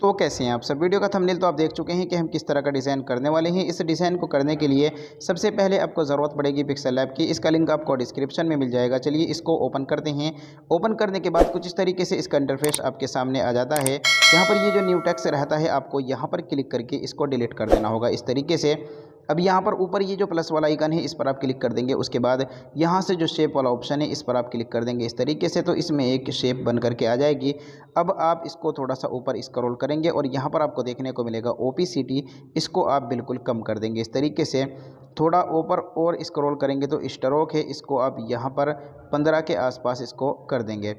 तो कैसे हैं आप सब वीडियो का थंबनेल तो आप देख चुके हैं कि हम किस तरह का डिज़ाइन करने वाले हैं इस डिज़ाइन को करने के लिए सबसे पहले आपको ज़रूरत पड़ेगी पिक्सल ऐप की इसका लिंक आपको डिस्क्रिप्शन में मिल जाएगा चलिए इसको ओपन करते हैं ओपन करने के बाद कुछ इस तरीके से इसका इंटरफेस आपके सामने आ जाता है यहाँ पर ये जो न्यू टैक्स रहता है आपको यहाँ पर क्लिक करके इसको डिलीट कर देना होगा इस तरीके से अब यहाँ पर ऊपर ये जो प्लस वाला आइकन है इस पर आप क्लिक कर देंगे उसके बाद यहाँ से जो शेप वाला ऑप्शन है इस पर आप क्लिक कर देंगे इस तरीके से तो इसमें एक शेप बन करके आ जाएगी अब आप इसको थोड़ा सा ऊपर स्क्रॉल करेंगे और यहाँ पर आपको देखने को मिलेगा ओ इसको आप बिल्कुल कम कर देंगे इस तरीके से थोड़ा ऊपर और स्क्रॉल करेंगे तो स्ट्रोक है इसको आप यहाँ पर पंद्रह के आसपास इसको कर देंगे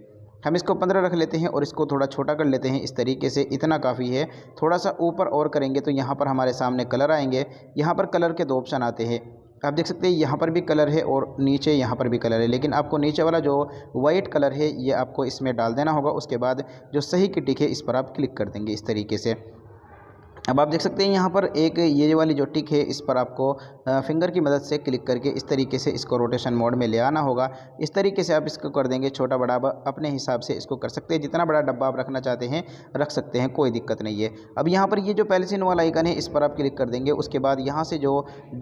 हम इसको पंद्रह रख लेते हैं और इसको थोड़ा छोटा कर लेते हैं इस तरीके से इतना काफ़ी है थोड़ा सा ऊपर और करेंगे तो यहाँ पर हमारे सामने कलर आएंगे यहाँ पर कलर के दो ऑप्शन आते हैं आप देख सकते हैं यहाँ पर भी कलर है और नीचे यहाँ पर भी कलर है लेकिन आपको नीचे वाला जो वाइट कलर है ये आपको इसमें डाल देना होगा उसके बाद जो सही की टिक है इस पर आप क्लिक कर देंगे इस तरीके से अब आप देख सकते हैं यहाँ पर एक ये वाली जो टिक है इस पर आपको फिंगर की मदद से क्लिक करके इस तरीके से इसको रोटेशन मोड में ले आना होगा इस तरीके से आप इसको कर देंगे छोटा बड़ा अपने हिसाब से इसको कर सकते हैं जितना बड़ा डब्बा आप रखना चाहते हैं रख सकते हैं कोई दिक्कत नहीं है अब यहाँ पर ये जो पैलेसिन वाला आइकन है इस पर आप क्लिक कर देंगे उसके बाद यहाँ से जो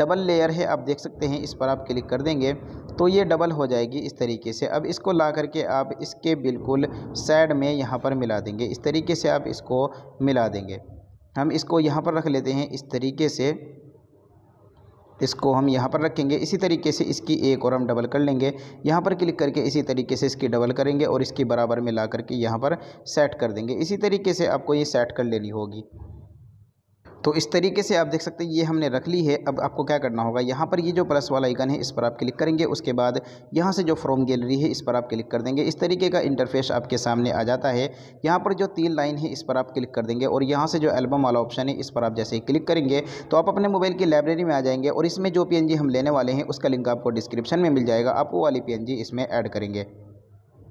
डबल लेयर है आप देख सकते हैं इस पर आप क्लिक कर देंगे तो ये डबल हो जाएगी इस तरीके से अब इसको ला करके आप इसके बिल्कुल साइड में यहाँ पर मिला देंगे इस तरीके से आप इसको मिला देंगे हम इसको यहाँ पर रख लेते हैं इस तरीके से इसको हम यहाँ पर रखेंगे इसी तरीके से इसकी एक और हम डबल कर लेंगे यहाँ पर क्लिक करके इसी तरीके से इसकी डबल करेंगे और इसकी बराबर में ला करके यहाँ पर सेट कर देंगे इसी तरीके से आपको ये सेट कर लेनी होगी तो इस तरीके से आप देख सकते हैं ये हमने रख ली है अब आपको क्या करना होगा यहाँ पर ये जो प्लस वाला आइकन है इस पर आप क्लिक करेंगे उसके बाद यहाँ से जो फ्रॉम गैलरी है इस पर आप क्लिक कर देंगे इस तरीके का इंटरफेस आपके सामने आ जाता है यहाँ पर जो तीन लाइन है इस पर आप क्लिक कर देंगे और यहाँ से जो एल्बम वाला ऑप्शन है इस पर आप जैसे ही क्लिक करेंगे तो आप अपने मोबाइल की लाइब्रेरी में आ जाएंगे और इसमें जो पी हम लेने वाले हैं उसका लिंक आपको डिस्क्रिप्शन में मिल जाएगा आप वो वाली पी इसमें ऐड करेंगे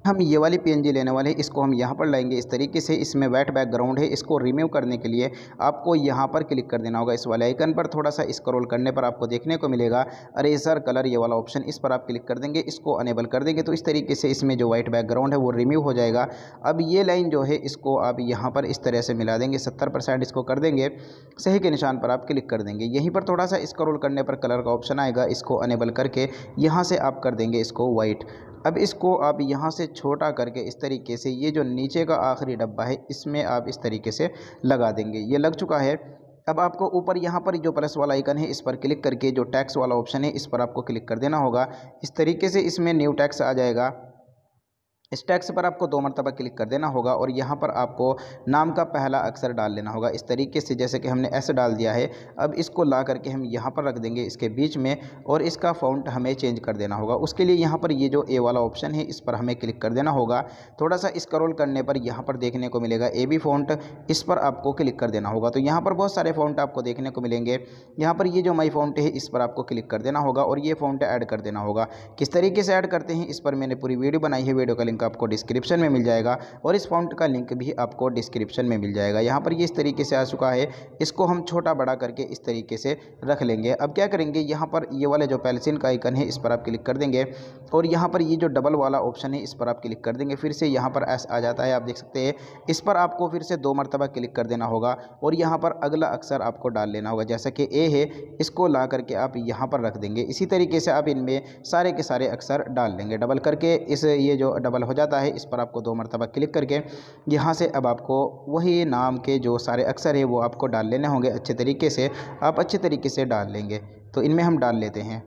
हम ये वाली पीएनजी लेने वाले हैं इसको हम यहाँ पर लाएंगे इस तरीके से इसमें वेट बैकग्राउंड है इसको रिमूव करने के लिए आपको यहाँ पर क्लिक कर देना होगा इस वाले आइकन पर थोड़ा सा स्क्रॉल करने पर आपको देखने को मिलेगा अरेजर कलर ये वाला ऑप्शन इस पर आप क्लिक कर देंगे इसको अनेबल कर देंगे तो इस तरीके से इसमें जो वाइट बैकग्राउंड है वो रिमूव हो जाएगा अब ये लाइन जो है इसको आप यहाँ पर इस तरह से मिला देंगे सत्तर इसको कर देंगे सही के निशान पर आप क्लिक कर देंगे यहीं पर थोड़ा सा स्क्रोल करने पर कलर का ऑप्शन आएगा इसको अनेबल करके यहाँ से आप कर देंगे इसको वाइट अब इसको आप यहाँ से छोटा करके इस तरीके से ये जो नीचे का आखिरी डब्बा है इसमें आप इस तरीके से लगा देंगे ये लग चुका है अब आपको ऊपर यहाँ पर जो प्लस वाला आइकन है इस पर क्लिक करके जो टैक्स वाला ऑप्शन है इस पर आपको क्लिक कर देना होगा इस तरीके से इसमें न्यू टैक्स आ जाएगा इस टैक्स पर आपको दो मरतबा क्लिक कर देना होगा और यहाँ पर आपको नाम का पहला अक्सर डाल लेना होगा इस तरीके से जैसे कि हमने ऐसे डाल दिया है अब इसको ला करके हम यहाँ पर रख देंगे इसके बीच में और इसका फाउंट हमें चेंज कर देना होगा उसके लिए यहाँ पर ये जो ए वाला ऑप्शन है इस पर हमें क्लिक कर देना होगा थोड़ा सा इसक्रोल करने पर यहाँ पर देखने को मिलेगा ए बी फाउंट इस पर आपको क्लिक कर देना होगा तो यहाँ पर बहुत सारे फाउंट आपको देखने को मिलेंगे यहाँ पर ये जो मई फाउंट है इस पर आपको क्लिक कर देना होगा और ये फाउंट ऐड कर देना होगा किस तरीके से ऐड करते हैं इस पर मैंने पूरी वीडियो बनाई है वीडियो का लिंक लिंक आपको डिस्क्रिप्शन में मिल जाएगा और इस फाउंट का लिंक भी आपको डिस्क्रिप्शन में मिल जाएगा यहाँ पर ये इस तरीके से आ चुका है इसको हम छोटा बड़ा करके इस तरीके से रख लेंगे अब क्या करेंगे यहाँ पर ये वाले जो पैलसिन का आइकन है इस पर आप क्लिक कर देंगे और यहाँ पर ये जो डबल वाला ऑप्शन है इस पर आप क्लिक कर देंगे फिर से यहाँ पर ऐसा आ जाता है आप देख सकते हैं इस पर आपको फिर से दो मरतबा क्लिक कर देना होगा और यहाँ पर अगला अक्सर आपको डाल लेना होगा जैसा कि ए है इसको ला करके आप यहाँ पर रख देंगे इसी तरीके से आप इनमें सारे के सारे अक्सर डाल लेंगे डबल करके इस ये जो डबल हो जाता है इस पर आपको दो मरतबा क्लिक करके यहाँ से अब आपको वही नाम के जो सारे अक्सर है वो आपको डाल लेने होंगे अच्छे तरीके से आप अच्छे तरीके से डाल लेंगे तो इनमें हम डाल लेते हैं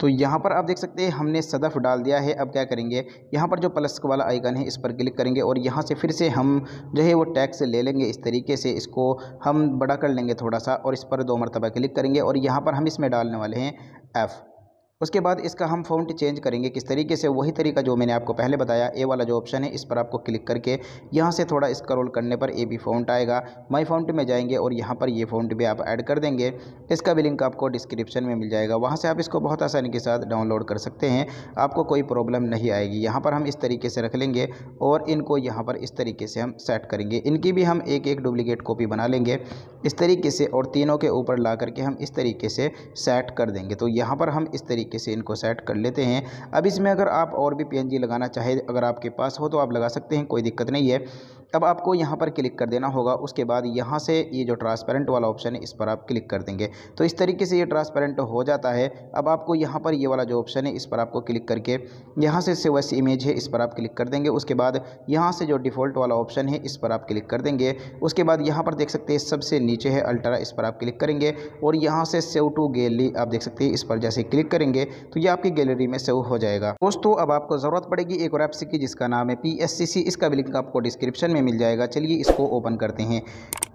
तो यहाँ पर आप देख सकते हैं हमने सदफ़ डाल दिया है अब क्या करेंगे यहाँ पर जो प्लस वाला आइकन है इस पर क्लिक करेंगे और यहाँ से फिर से हम जो है वो टैक्स ले लेंगे इस तरीके से इसको हम बड़ा कर लेंगे थोड़ा सा और इस पर दो मरतबा क्लिक करेंगे और यहाँ पर हम इसमें डालने वाले हैं एफ़ उसके बाद इसका हम फ़ॉन्ट चेंज करेंगे किस तरीके से वही तरीका जो मैंने आपको पहले बताया ए वाला जो ऑप्शन है इस पर आपको क्लिक करके यहाँ से थोड़ा स्क्रॉल करने पर ए बी फ़ॉन्ट आएगा माई फ़ॉन्ट में जाएंगे और यहाँ पर ये फ़ॉन्ट भी आप ऐड कर देंगे इसका भी लिंक आपको डिस्क्रिप्शन में मिल जाएगा वहाँ से आप इसको बहुत आसानी के साथ डाउनलोड कर सकते हैं आपको कोई प्रॉब्लम नहीं आएगी यहाँ पर हम इस तरीके से रख लेंगे और इनको यहाँ पर इस तरीके से हम सेट करेंगे इनकी भी हम एक एक डुप्लीकेट कॉपी बना लेंगे इस तरीके से और तीनों के ऊपर ला करके हम इस तरीके से सेट कर देंगे तो यहाँ पर हम इस तरीके तरीके से इनको सेट कर लेते हैं अब इसमें अगर आप और भी पी लगाना चाहे अगर आपके पास हो तो आप लगा सकते हैं कोई दिक्कत नहीं है अब आपको यहाँ पर क्लिक कर देना होगा उसके बाद यहाँ से ये जो ट्रांसपेरेंट वाला ऑप्शन है इस पर आप क्लिक कर देंगे तो इस तरीके से ये ट्रांसपेरेंट हो जाता है अब आपको यहाँ पर ये वाला जो ऑप्शन है इस पर आपको क्लिक करके यहाँ से सेव एस इमेज है इस पर आप क्लिक कर देंगे उसके बाद यहाँ से जो डिफ़ॉल्ट वाला ऑप्शन है इस पर आप क्लिक कर देंगे उसके बाद यहाँ पर देख सकते हैं सबसे नीचे है अल्ट्रा इस पर आप क्लिक करेंगे और यहाँ से सेव टू गैलरी आप देख सकते हैं इस पर जैसे क्लिक करेंगे करेंगे तो ये आपकी गैलरी में सेव हो जाएगा दोस्तों अब आपको ज़रूरत पड़ेगी एक और एप्सी की जिसका नाम है पी इसका भी लिंक आपको डिस्क्रिप्शन में मिल जाएगा चलिए इसको ओपन करते हैं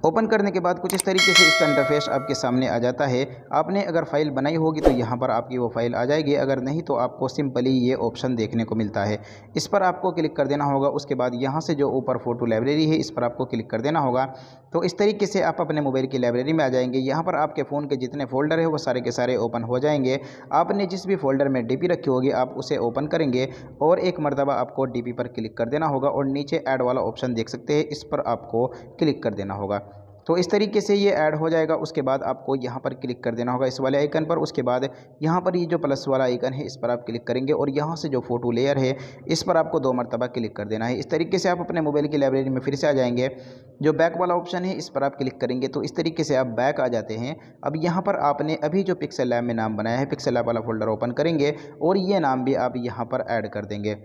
ओपन करने के बाद कुछ इस तरीके से इसका इंटरफेस आपके सामने आ जाता है आपने अगर फ़ाइल बनाई होगी तो यहाँ पर आपकी वो फ़ाइल आ जाएगी अगर नहीं तो आपको सिंपली ये ऑप्शन देखने को मिलता है इस पर आपको क्लिक कर देना होगा उसके बाद यहाँ से जो ऊपर फ़ोटो लाइब्रेरी है इस पर आपको क्लिक कर देना होगा तो इस तरीके से आप अपने मोबाइल की लाइब्रेरी में आ जाएंगे यहाँ पर आपके फ़ोन के जितने फ़ोल्डर है वो सारे के सारे ओपन हो जाएंगे आपने जिस भी फ़ोल्डर में डी रखी होगी आप उसे ओपन करेंगे और एक मरतबा आपको डी पर क्लिक कर देना होगा और नीचे ऐड वाला ऑप्शन देख सकते हैं इस पर आपको क्लिक कर देना होगा तो इस तरीके से ये ऐड हो जाएगा उसके बाद आपको यहाँ पर क्लिक कर देना होगा इस वाले आइकन पर उसके बाद यहाँ पर ये जो प्लस वाला आइकन है इस पर आप क्लिक करेंगे और यहाँ से जो फोटो लेयर है इस पर आपको दो मरतबा क्लिक कर देना है इस तरीके से आप अपने मोबाइल की लाइब्रेरी में फिर से आ जाएंगे जो बैक वाला ऑप्शन है इस पर आप क्लिक करेंगे तो इस तरीके से आप बैक आ जाते हैं अब यहाँ पर आपने अभी जो पिक्सल लैब में नाम बनाया है पिक्सल लैब वाला फोल्डर ओपन करेंगे और ये नाम भी आप यहाँ पर ऐड कर देंगे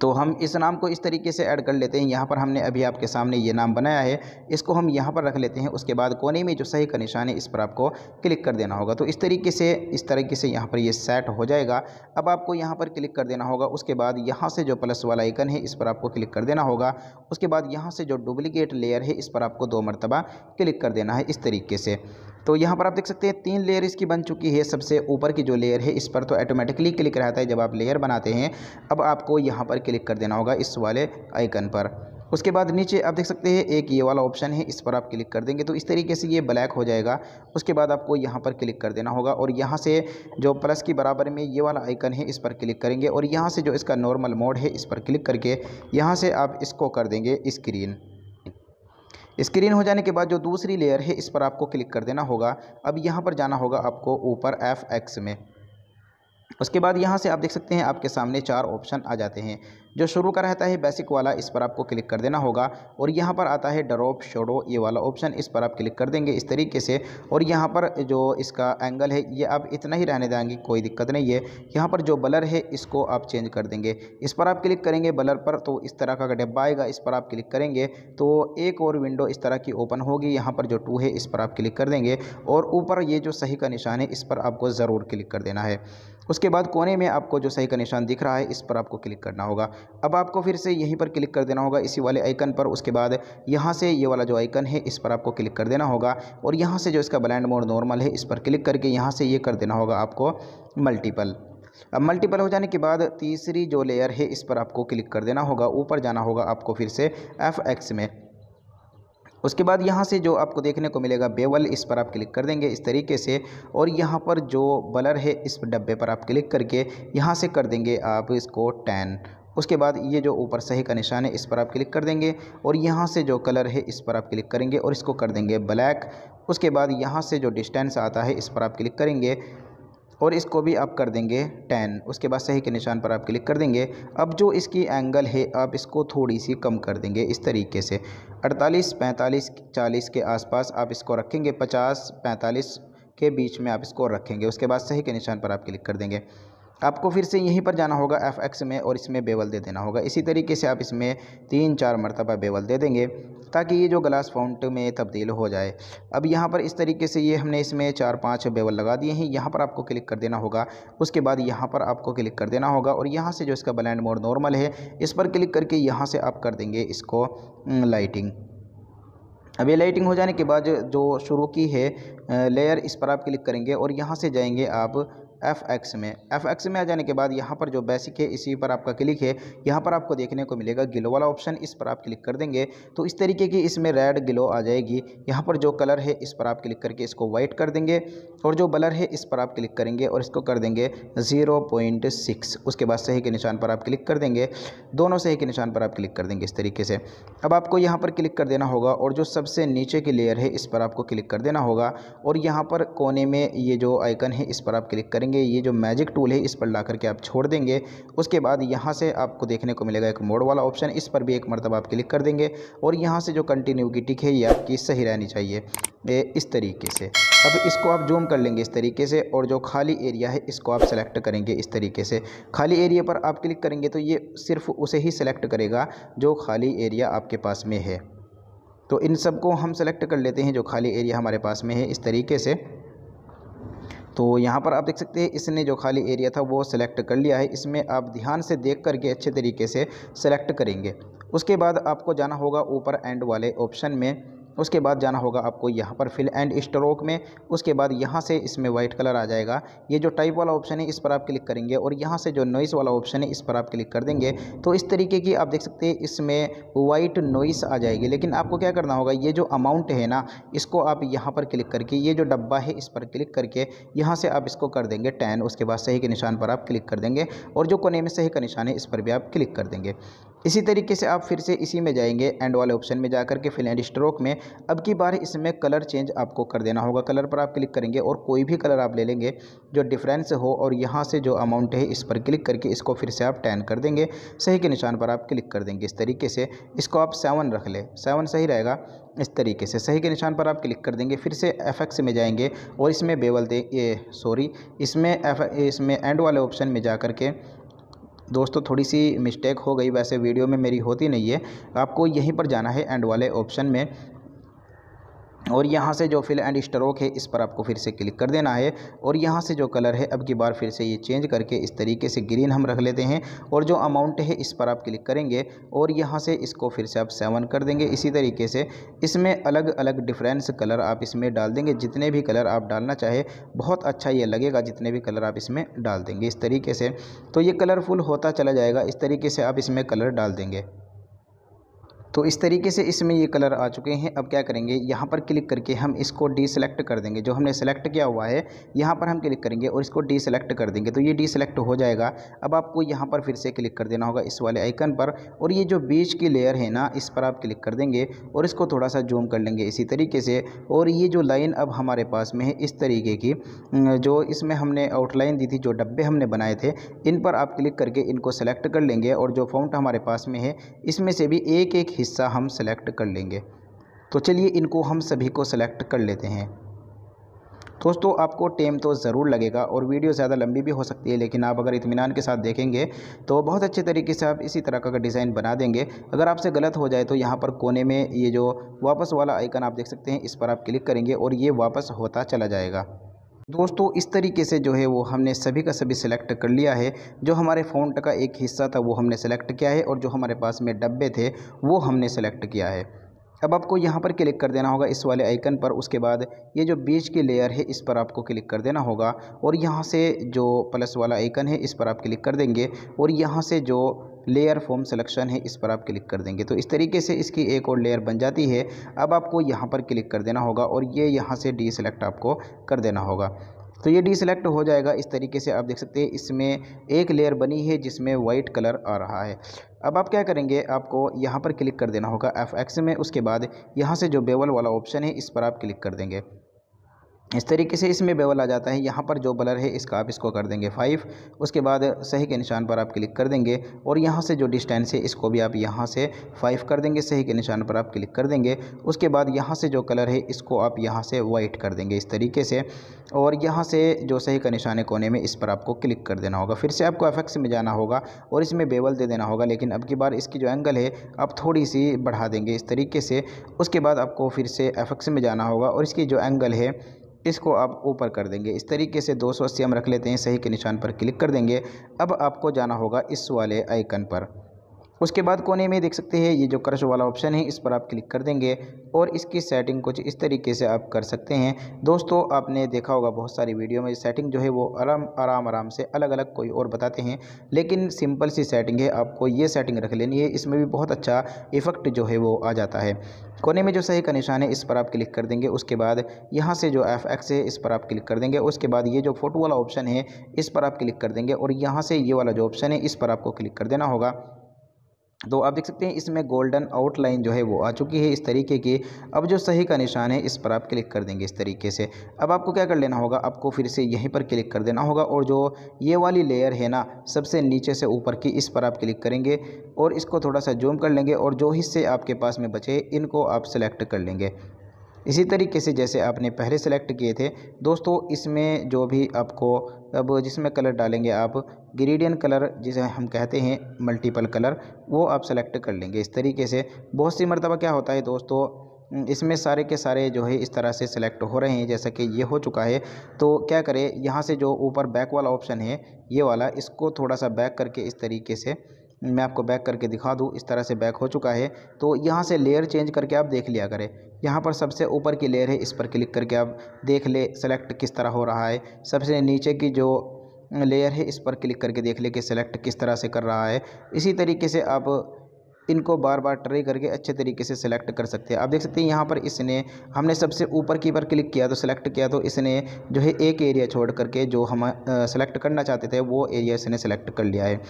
तो हम इस नाम को इस तरीके से ऐड कर लेते हैं यहाँ पर हमने अभी आपके सामने ये नाम बनाया है इसको हम यहाँ पर रख लेते हैं उसके बाद कोने में जो सही का निशान है इस पर आपको क्लिक कर देना होगा तो इस तरीके से इस तरीके से यहाँ पर ये यह सेट हो जाएगा अब आपको यहाँ पर क्लिक कर देना होगा उसके बाद यहाँ से जो प्लस वाला आइकन है इस पर आपको क्लिक कर देना होगा उसके बाद यहाँ से जो डुप्लीकेट लेयर है इस पर आपको दो मरतबा क्लिक कर देना है इस तरीके से तो यहाँ पर आप देख सकते हैं तीन लेयर इसकी बन चुकी है सबसे ऊपर की जो लेयर है इस पर तो ऑटोमेटिकली क्लिक रहता है जब आप लेयर बनाते हैं अब आपको यहाँ पर क्लिक कर देना होगा इस वाले आइकन पर उसके बाद नीचे आप देख सकते हैं एक ये वाला ऑप्शन है इस पर आप क्लिक कर देंगे तो इस तरीके से ये ब्लैक हो जाएगा उसके बाद आपको यहाँ पर क्लिक कर देना होगा और यहाँ से जो प्लस की बराबर में ये वाला आइकन है इस पर क्लिक करेंगे और यहाँ से जो इसका नॉर्मल मोड है इस पर क्लिक करके यहाँ से आप इसको कर देंगे स्क्रीन स्क्रीन हो जाने के बाद जो दूसरी लेयर है इस पर आपको क्लिक कर देना होगा अब यहाँ पर जाना होगा आपको ऊपर एफ एक्स में उसके बाद यहाँ से आप देख सकते हैं आपके सामने चार ऑप्शन आ जाते हैं जो शुरू का रहता है बेसिक वाला इस पर आपको क्लिक कर देना होगा और यहाँ पर आता है ड्रॉप शोडो ये वाला ऑप्शन इस पर आप क्लिक कर देंगे इस तरीके से और यहाँ पर जो इसका एंगल है ये आप इतना ही रहने देंगे कोई दिक्कत नहीं है यहाँ पर जो बलर है इसको आप चेंज कर देंगे इस पर आप क्लिक करेंगे बलर पर तो इस तरह का डब्बा आएगा इस पर आप क्लिक करेंगे तो एक और विंडो इस तरह की ओपन होगी यहाँ पर जो टू है इस पर आप क्लिक कर देंगे और ऊपर ये जो सही का निशान है इस पर आपको ज़रूर क्लिक कर देना है उसके बाद कोने में आपको जो सही का निशान दिख रहा है इस पर आपको क्लिक करना होगा अब आपको फिर से यहीं पर क्लिक कर देना होगा इसी वाले आइकन पर उसके बाद यहाँ से ये वाला जो आइकन है इस पर आपको क्लिक कर देना होगा और यहाँ से जो इसका ब्लैंड मोड नॉर्मल है इस पर क्लिक करके यहाँ से ये कर देना होगा आपको मल्टीपल अब मल्टीपल हो जाने के बाद तीसरी जो लेयर है इस पर आपको क्लिक कर देना होगा ऊपर जाना होगा आपको फिर से एफ एक्स में उसके बाद यहाँ से जो आपको देखने को मिलेगा बेवल इस पर आप क्लिक कर देंगे इस तरीके से और यहाँ पर जो बलर है इस डब्बे पर आप क्लिक करके यहाँ से कर देंगे आप इसको टैन उसके बाद ये जो ऊपर सही का निशान है इस पर आप क्लिक कर देंगे और यहाँ से जो कलर है इस पर आप क्लिक करेंगे और इसको कर देंगे ब्लैक उसके बाद यहाँ से जो डिस्टेंस आता है इस पर आप क्लिक करेंगे और इसको भी आप कर देंगे टेन उसके बाद सही के निशान पर आप क्लिक कर देंगे अब जो इसकी एंगल है आप इसको थोड़ी सी कम कर देंगे इस तरीके से अड़तालीस पैंतालीस चालीस के आसपास आप इसको रखेंगे पचास पैंतालीस के बीच में आप इसको रखेंगे उसके बाद सही के निशान पर आप क्लिक कर देंगे आपको फिर से यहीं पर जाना होगा एफ एक्स में और इसमें बेवल दे देना होगा इसी तरीके से आप इसमें तीन चार मरतबा बेवल दे देंगे ताकि ये जो ग्लास फाउंट में तब्दील हो जाए अब यहाँ पर इस तरीके से ये हमने इसमें चार पाँच बेवल लगा दिए हैं यहाँ पर आपको क्लिक कर देना होगा उसके बाद यहाँ पर आपको क्लिक कर देना होगा और यहाँ से जो इसका ब्लैंड मोड नॉर्मल है इस पर क्लिक करके यहाँ से आप कर देंगे इसको लाइटिंग अब ये लाइटिंग हो जाने के बाद जो शुरू की है लेयर इस पर आप क्लिक करेंगे और यहाँ से जाएंगे आप एफ एक्स में एफ एक्स में आ जाने के बाद यहाँ पर जो बेसिक है इसी पर आपका क्लिक है यहाँ पर आपको देखने को मिलेगा गिलो वाला ऑप्शन इस पर आप क्लिक कर देंगे तो इस तरीके की इसमें रेड गिलो आ जाएगी यहाँ पर जो कलर है इस पर आप क्लिक करके इसको वाइट कर देंगे और जो बलर है इस पर आप क्लिक करेंगे और इसको कर देंगे ज़ीरो पॉइंट सिक्स उसके बाद सही के निशान पर आप क्लिक कर देंगे दोनों सही के निशान पर आप क्लिक कर देंगे इस तरीके से अब आपको यहाँ पर क्लिक कर देना होगा और जो सबसे नीचे की लेयर है इस पर आपको क्लिक कर देना होगा और यहाँ पर कोने में ये जो आइकन है इस पर आप क्लिक करेंगे करेंगे ये जो मैजिक टूल है इस पर ला करके आप छोड़ देंगे उसके बाद यहाँ से आपको देखने को मिलेगा एक मोड वाला ऑप्शन इस पर भी एक मरतब आप क्लिक कर देंगे और यहाँ से जो कंटिन्यू की टिक है ये आपकी सही रहनी चाहिए इस तरीके से अब इसको आप जूम कर लेंगे इस तरीके से और जो खाली एरिया है इसको आप सेलेक्ट करेंगे इस तरीके से खाली एरिया पर आप क्लिक करेंगे तो ये सिर्फ उसे ही सेलेक्ट करेगा जो खाली एरिया आपके पास में है तो इन सबको हम सेलेक्ट कर लेते हैं जो खाली एरिया हमारे पास में है इस तरीके से तो यहाँ पर आप देख सकते हैं इसने जो खाली एरिया था वो सिलेक्ट कर लिया है इसमें आप ध्यान से देख करके अच्छे तरीके से सेलेक्ट करेंगे उसके बाद आपको जाना होगा ऊपर एंड वाले ऑप्शन में उसके बाद जाना होगा आपको यहाँ पर फिल एंड स्ट्रोक में उसके बाद यहाँ से इसमें वाइट कलर आ जाएगा ये जो टाइप वाला ऑप्शन है इस पर आप क्लिक करेंगे और यहाँ से जो नॉइस वाला ऑप्शन है इस पर आप क्लिक कर देंगे तो इस तरीके की आप देख सकते हैं इसमें वाइट नॉइस आ जाएगी लेकिन आपको क्या करना होगा ये जो अमाउंट है ना इसको आप यहाँ पर क्लिक करके ये जो डब्बा है इस पर क्लिक करके यहाँ से आप इसको कर देंगे टेन उसके बाद सही के निशान पर आप क्लिक कर देंगे और जो कोने में सही का निशान है इस पर भी आप क्लिक कर देंगे इसी तरीके से आप फिर से इसी में जाएंगे एंड वाले ऑप्शन में जा के फिल एंड स्ट्रोक में अब की बार इसमें कलर चेंज आपको कर देना होगा कलर पर आप क्लिक करेंगे और कोई भी कलर आप ले लेंगे जो डिफरेंस हो और यहाँ से जो अमाउंट है इस पर क्लिक करके इसको फिर से आप टेन कर देंगे सही के निशान पर आप क्लिक कर देंगे इस तरीके से इसको आप सेवन रख लें सेवन सही रहेगा इस तरीके से सही के निशान पर आप क्लिक कर देंगे फिर से एफ में जाएंगे और इसमें बेवल दे ये सॉरी इसमें एफ इसमें एंड वाले ऑप्शन में जा करके दोस्तों थोड़ी सी मिस्टेक हो गई वैसे वीडियो में मेरी होती नहीं है आपको यहीं पर जाना है एंड वाले ऑप्शन में और यहाँ से जो फिल एंड स्ट्रोक है इस पर आपको फिर से क्लिक कर देना है और यहाँ से जो कलर है अब की बार फिर से ये चेंज करके इस तरीके से ग्रीन हम रख लेते हैं और जो अमाउंट है इस पर आप क्लिक करेंगे और यहाँ से इसको फिर से आप सेवन कर देंगे इसी तरीके से इसमें अलग अलग डिफरेंस कलर आप इसमें डाल देंगे जितने भी कलर आप डालना चाहे बहुत अच्छा ये लगेगा जितने भी कलर आप इसमें डाल देंगे इस तरीके से तो ये कलरफुल होता चला जाएगा इस तरीके से आप इसमें कलर डाल देंगे तो इस तरीके से इसमें ये कलर आ चुके हैं अब क्या करेंगे यहाँ पर क्लिक करके हम इसको डी सेलेक्ट कर देंगे जो हमने सेलेक्ट किया हुआ है यहाँ पर हम क्लिक करेंगे और इसको डी सेलेक्ट कर देंगे तो ये डी सेलेक्ट हो जाएगा अब आपको यहाँ पर फिर से क्लिक कर देना होगा इस वाले आइकन पर और ये जो बीच की लेयर है ना इस पर आप क्लिक कर देंगे और इसको थोड़ा सा जूम कर लेंगे इसी तरीके से और ये जो लाइन अब हमारे पास में है इस तरीके की जो इसमें हमने आउटलाइन दी थी जो डब्बे हमने बनाए थे इन पर आप क्लिक करके इनको सेलेक्ट कर लेंगे और जो फाउंट हमारे पास में है इसमें से भी एक एक हिस्सा हम सेलेक्ट कर लेंगे तो चलिए इनको हम सभी को सेलेक्ट कर लेते हैं दोस्तों आपको टाइम तो ज़रूर लगेगा और वीडियो ज़्यादा लंबी भी हो सकती है लेकिन आप अगर इतमान के साथ देखेंगे तो बहुत अच्छे तरीके से आप इसी तरह का डिज़ाइन बना देंगे अगर आपसे गलत हो जाए तो यहाँ पर कोने में ये जो वापस वाला आइकन आप देख सकते हैं इस पर आप क्लिक करेंगे और ये वापस होता चला जाएगा दोस्तों इस तरीके से जो है वो हमने सभी का सभी सिलेक्ट कर लिया है जो हमारे फ़ॉन्ट का एक हिस्सा था वो हमने सेलेक्ट किया है और जो हमारे पास में डब्बे थे वो हमने सेलेक्ट किया है अब आपको यहाँ पर क्लिक कर देना होगा इस वाले आइकन पर उसके बाद ये जो बीच की लेयर है इस पर आपको क्लिक कर देना होगा और यहाँ से जो प्लस वाला आइकन है इस पर आप क्लिक कर देंगे और यहाँ से जो लेयर फॉर्म सिलेक्शन है इस पर आप क्लिक कर देंगे तो इस तरीके से इसकी एक और लेयर बन जाती है अब आपको यहाँ पर क्लिक कर देना होगा और ये यहाँ से डी सेलेक्ट आपको कर देना होगा तो ये डी सेलेक्ट हो जाएगा इस तरीके से आप देख सकते हैं इसमें एक लेयर बनी है जिसमें वाइट कलर आ रहा है अब आप क्या करेंगे आपको यहाँ पर क्लिक कर देना होगा एफ एक्स में उसके बाद यहाँ से जो बेवल वाला ऑप्शन है इस पर आप क्लिक कर देंगे इस तरीके से इसमें बेवल आ जाता है यहाँ पर जो बलर है इसका आप इसको कर देंगे फाइव उसके बाद सही के निशान पर आप क्लिक कर देंगे और यहाँ से जो डिस्टेंस है इसको भी आप यहाँ से फाइव कर देंगे सही के निशान पर आप क्लिक कर देंगे उसके बाद यहाँ से जो कलर है इसको आप यहाँ से वाइट कर देंगे इस तरीके से और यहाँ से जो सही का निशान है कोने में इस पर आपको क्लिक कर देना होगा फिर से आपको एफेक्स में जाना होगा और इसमें बेवल दे देना होगा लेकिन अब की बार इसकी जो एंगल है आप थोड़ी सी बढ़ा देंगे इस तरीके से उसके बाद आपको फिर से एफेक्स में जाना होगा और इसकी जो एंगल है इसको आप ऊपर कर देंगे इस तरीके से 280 हम रख लेते हैं सही के निशान पर क्लिक कर देंगे अब आपको जाना होगा इस वाले आइकन पर उसके बाद कोने में देख सकते हैं ये जो क्रश वाला ऑप्शन है इस पर आप क्लिक कर देंगे और इसकी सेटिंग कुछ इस तरीके से आप कर सकते हैं दोस्तों आपने देखा होगा बहुत सारी वीडियो में सेटिंग जो है वो आराम आराम आराम से अलग अलग कोई और बताते हैं लेकिन सिंपल सी सेटिंग है आपको ये सेटिंग रख लेनी है इसमें भी बहुत अच्छा इफेक्ट जो है वो आ जाता है कोने में जो सही का निशान है इस पर आप क्लिक कर देंगे उसके बाद यहाँ से जो एफ एक्स है इस पर आप क्लिक कर देंगे उसके बाद ये जो फोटो वाला ऑप्शन है इस पर आप क्लिक कर देंगे और यहाँ से ये वाला जो ऑप्शन है इस पर आपको क्लिक कर देना होगा तो आप देख सकते हैं इसमें गोल्डन आउटलाइन जो है वो आ चुकी है इस तरीके की अब जो सही का निशान है इस पर आप क्लिक कर देंगे इस तरीके से अब आपको क्या कर लेना होगा आपको फिर से यहीं पर क्लिक कर देना होगा और जो ये वाली लेयर है ना सबसे नीचे से ऊपर की इस पर आप क्लिक करेंगे और इसको थोड़ा सा जूम कर लेंगे और जो हिस्से आपके पास में बचे इनको आप सेलेक्ट कर लेंगे इसी तरीके से जैसे आपने पहले सेलेक्ट किए थे दोस्तों इसमें जो भी आपको अब जिसमें कलर डालेंगे आप ग्रीडियन कलर जिसे हम कहते हैं मल्टीपल कलर वो आप सेलेक्ट कर लेंगे इस तरीके से बहुत सी मरतबा क्या होता है दोस्तों इसमें सारे के सारे जो है इस तरह से सिलेक्ट हो रहे हैं जैसा कि ये हो चुका है तो क्या करें यहाँ से जो ऊपर बैक वाला ऑप्शन है ये वाला इसको थोड़ा सा बैक करके इस तरीके से मैं आपको बैक करके दिखा दूँ इस तरह से बैक हो चुका है तो यहाँ से लेयर चेंज करके आप देख लिया करें यहाँ पर सबसे ऊपर की लेयर है इस पर क्लिक करके आप देख ले सेलेक्ट किस तरह हो रहा है सबसे नीचे की जो लेयर है इस पर क्लिक करके देख ले कि सेलेक्ट किस तरह से कर रहा है इसी तरीके से आप इनको बार बार ट्राई करके अच्छे तरीके से सेलेक्ट कर सकते हैं आप देख सकते हैं यहाँ पर इसने हमने सबसे ऊपर की बार क्लिक किया तो सेलेक्ट किया तो इसने जो है एक एरिया छोड़ करके जो हम सेलेक्ट करना चाहते थे वो एरिया इसने सेलेक्ट कर लिया है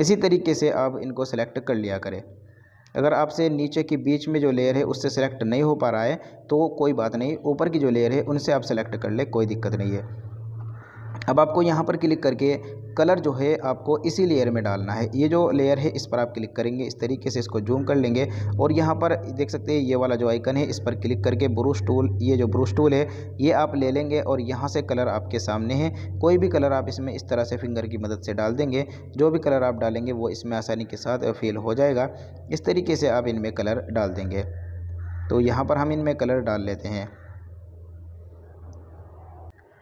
इसी तरीके से आप इनको सेलेक्ट कर लिया करें अगर आपसे नीचे की बीच में जो लेयर है उससे सेलेक्ट नहीं हो पा रहा है तो कोई बात नहीं ऊपर की जो लेयर है उनसे आप सेलेक्ट कर ले कोई दिक्कत नहीं है अब आपको यहाँ पर क्लिक करके कलर जो है आपको इसी लेयर में डालना है ये जो लेयर है इस पर आप क्लिक करेंगे इस तरीके से इसको जूम कर लेंगे और यहाँ पर देख सकते हैं ये वाला जो आइकन है इस पर क्लिक करके ब्रूश टूल ये जो ब्रूश टूल है ये आप ले लेंगे और यहाँ से कलर आपके सामने है कोई भी कलर आप इसमें इस तरह से फिंगर की मदद से डाल देंगे जो भी कलर आप डालेंगे वो इसमें आसानी के साथ फील हो जाएगा इस तरीके से आप इनमें कलर डाल देंगे तो यहाँ पर हम इनमें कलर डाल लेते हैं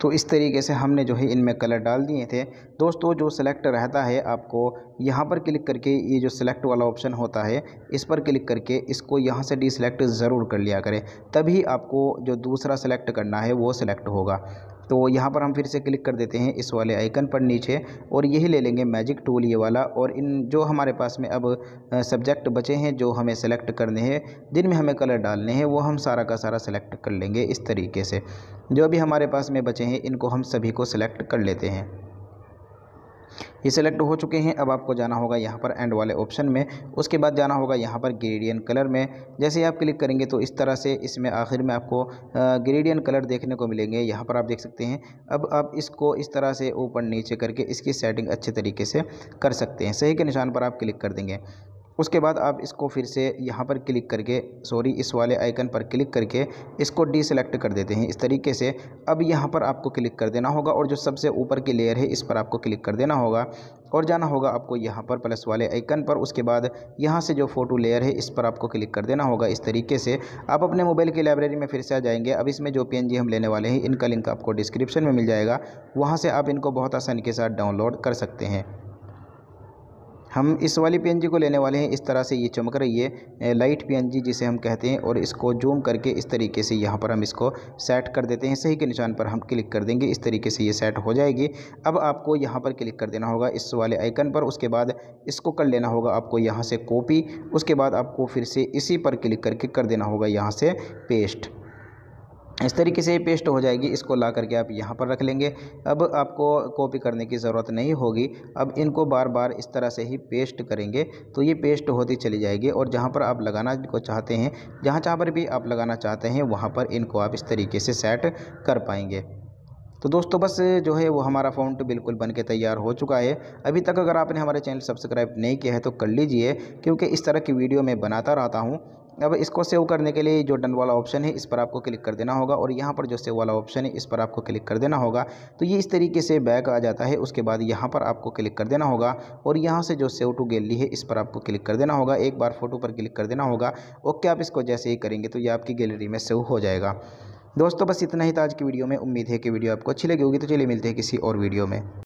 तो इस तरीके से हमने जो है इनमें कलर डाल दिए थे दोस्तों जो सेलेक्ट रहता है आपको यहाँ पर क्लिक करके ये जो सेलेक्ट वाला ऑप्शन होता है इस पर क्लिक करके इसको यहाँ से डिसलेक्ट ज़रूर कर लिया करें तभी आपको जो दूसरा सेलेक्ट करना है वो सिलेक्ट होगा तो यहाँ पर हम फिर से क्लिक कर देते हैं इस वाले आइकन पर नीचे और यही ले लेंगे मैजिक टूल ये वाला और इन जो हमारे पास में अब सब्जेक्ट बचे हैं जो हमें सेलेक्ट करने हैं जिनमें हमें कलर डालने हैं वो हम सारा का सारा सेलेक्ट कर लेंगे इस तरीके से जो भी हमारे पास में बचे हैं इनको हम सभी को सिलेक्ट कर लेते हैं ये सिलेक्ट हो चुके हैं अब आपको जाना होगा यहाँ पर एंड वाले ऑप्शन में उसके बाद जाना होगा यहाँ पर ग्रेडियन कलर में जैसे आप क्लिक करेंगे तो इस तरह से इसमें आखिर में आपको ग्रेडियन कलर देखने को मिलेंगे यहाँ पर आप देख सकते हैं अब आप इसको इस तरह से ऊपर नीचे करके इसकी सेटिंग अच्छे तरीके से कर सकते हैं सही के निशान पर आप क्लिक कर देंगे उसके बाद आप इसको फिर से यहाँ पर क्लिक करके सॉरी इस वाले आइकन पर क्लिक करके इसको डीसेलेक्ट कर देते हैं इस तरीके से अब यहाँ पर आपको क्लिक कर देना होगा और जो सबसे ऊपर की लेयर है इस पर आपको क्लिक कर देना होगा और जाना होगा आपको यहाँ पर प्लस वाले आइकन पर उसके बाद यहाँ से जो फ़ोटो लेयर है इस पर आपको क्लिक कर देना होगा इस तरीके से आप अपने मोबाइल की लाइब्रेरी में फिर से आ जाएंगे अब इसमें जो पी हम लेने वाले हैं इनका लिंक आपको डिस्क्रिप्शन में मिल जाएगा वहाँ से आप इनको बहुत आसानी के साथ डाउनलोड कर सकते हैं हम इस वाली पी को लेने वाले हैं इस तरह से ये चमक रही है लाइट पी जिसे हम कहते हैं और इसको जूम करके इस तरीके से यहाँ पर हम इसको सेट कर देते हैं सही के निशान पर हम क्लिक कर देंगे इस तरीके से ये सेट हो जाएगी अब आपको यहाँ पर क्लिक कर देना होगा इस वाले आइकन पर उसके बाद इसको कर लेना होगा आपको यहाँ से कॉपी उसके बाद आपको फिर से इसी पर क्लिक करके कर देना होगा यहाँ से पेस्ट इस तरीके से ये पेस्ट हो जाएगी इसको ला करके आप यहाँ पर रख लेंगे अब आपको कॉपी करने की ज़रूरत नहीं होगी अब इनको बार बार इस तरह से ही पेस्ट करेंगे तो ये पेस्ट होती चली जाएगी और जहाँ पर आप लगाना को चाहते हैं जहाँ जहाँ पर भी आप लगाना चाहते हैं वहाँ पर इनको आप इस तरीके से सेट कर पाएंगे तो दोस्तों बस जो है वो हमारा फ़ॉन्ट बिल्कुल बन के तैयार हो चुका है अभी तक अगर आपने हमारे चैनल सब्सक्राइब नहीं किया है तो कर लीजिए क्योंकि इस तरह की वीडियो मैं बनाता रहता हूँ अब इसको सेव करने के लिए जो डन वाला ऑप्शन है इस पर आपको क्लिक कर देना होगा और यहाँ पर जो सेव वाला ऑप्शन है इस पर आपको क्लिक कर देना होगा तो ये इस तरीके से बैक आ जाता है उसके बाद यहाँ पर आपको क्लिक कर देना होगा और यहाँ से जो सेव टू गैलरी है इस पर आपको क्लिक कर देना होगा एक बार फोटो पर क्लिक कर देना होगा ओके आप इसको जैसे ही करेंगे तो ये आपकी गैलरी में सेव हो जाएगा दोस्तों बस इतना ही था तो आज की वीडियो में उम्मीद है कि वीडियो आपको अच्छी लगी होगी तो चलिए मिलते हैं किसी और वीडियो में